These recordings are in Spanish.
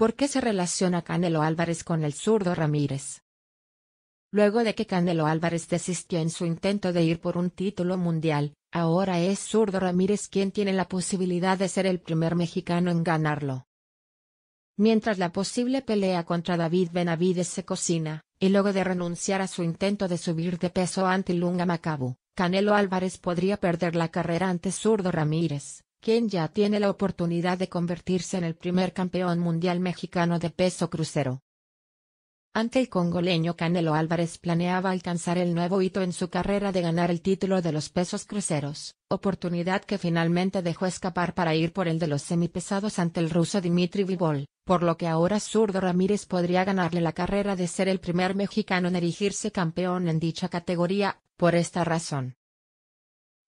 ¿Por qué se relaciona Canelo Álvarez con el zurdo Ramírez? Luego de que Canelo Álvarez desistió en su intento de ir por un título mundial, ahora es zurdo Ramírez quien tiene la posibilidad de ser el primer mexicano en ganarlo. Mientras la posible pelea contra David Benavides se cocina, y luego de renunciar a su intento de subir de peso ante Lunga Macabu, Canelo Álvarez podría perder la carrera ante Zurdo Ramírez quien ya tiene la oportunidad de convertirse en el primer campeón mundial mexicano de peso crucero. Ante el congoleño Canelo Álvarez planeaba alcanzar el nuevo hito en su carrera de ganar el título de los pesos cruceros, oportunidad que finalmente dejó escapar para ir por el de los semipesados ante el ruso Dimitri Vivol, por lo que ahora Zurdo Ramírez podría ganarle la carrera de ser el primer mexicano en erigirse campeón en dicha categoría, por esta razón,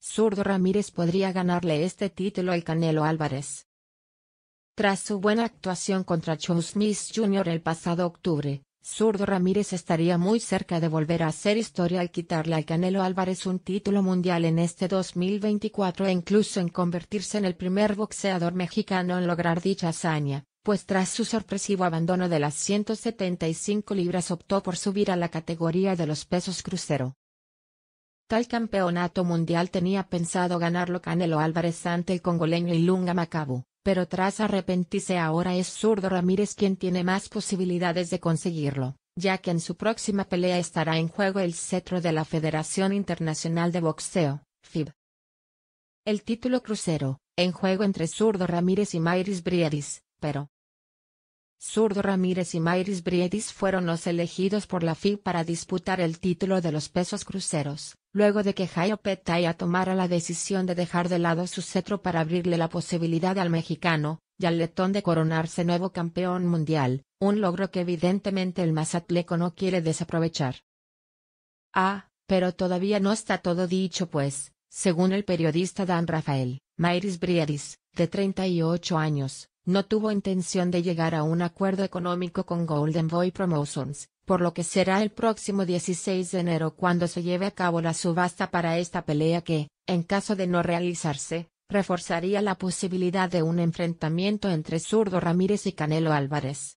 Zurdo Ramírez podría ganarle este título al Canelo Álvarez. Tras su buena actuación contra Joe Smith Jr. el pasado octubre, Zurdo Ramírez estaría muy cerca de volver a hacer historia al quitarle al Canelo Álvarez un título mundial en este 2024 e incluso en convertirse en el primer boxeador mexicano en lograr dicha hazaña, pues tras su sorpresivo abandono de las 175 libras optó por subir a la categoría de los pesos crucero. Tal campeonato mundial tenía pensado ganarlo Canelo Álvarez ante el congoleño Ilunga Macabu, pero tras arrepentirse ahora es zurdo Ramírez quien tiene más posibilidades de conseguirlo, ya que en su próxima pelea estará en juego el cetro de la Federación Internacional de Boxeo, FIB. El título crucero, en juego entre zurdo Ramírez y Mayris Briedis, pero... Zurdo Ramírez y Mayris Briedis fueron los elegidos por la FIB para disputar el título de los pesos cruceros, Luego de que Jayopetaya tomara la decisión de dejar de lado su cetro para abrirle la posibilidad al mexicano, y al letón de coronarse nuevo campeón mundial, un logro que evidentemente el mazatleco no quiere desaprovechar. Ah, pero todavía no está todo dicho pues, según el periodista Dan Rafael, Mairis Briadis, de 38 años, no tuvo intención de llegar a un acuerdo económico con Golden Boy Promotions, por lo que será el próximo 16 de enero cuando se lleve a cabo la subasta para esta pelea que, en caso de no realizarse, reforzaría la posibilidad de un enfrentamiento entre Zurdo Ramírez y Canelo Álvarez.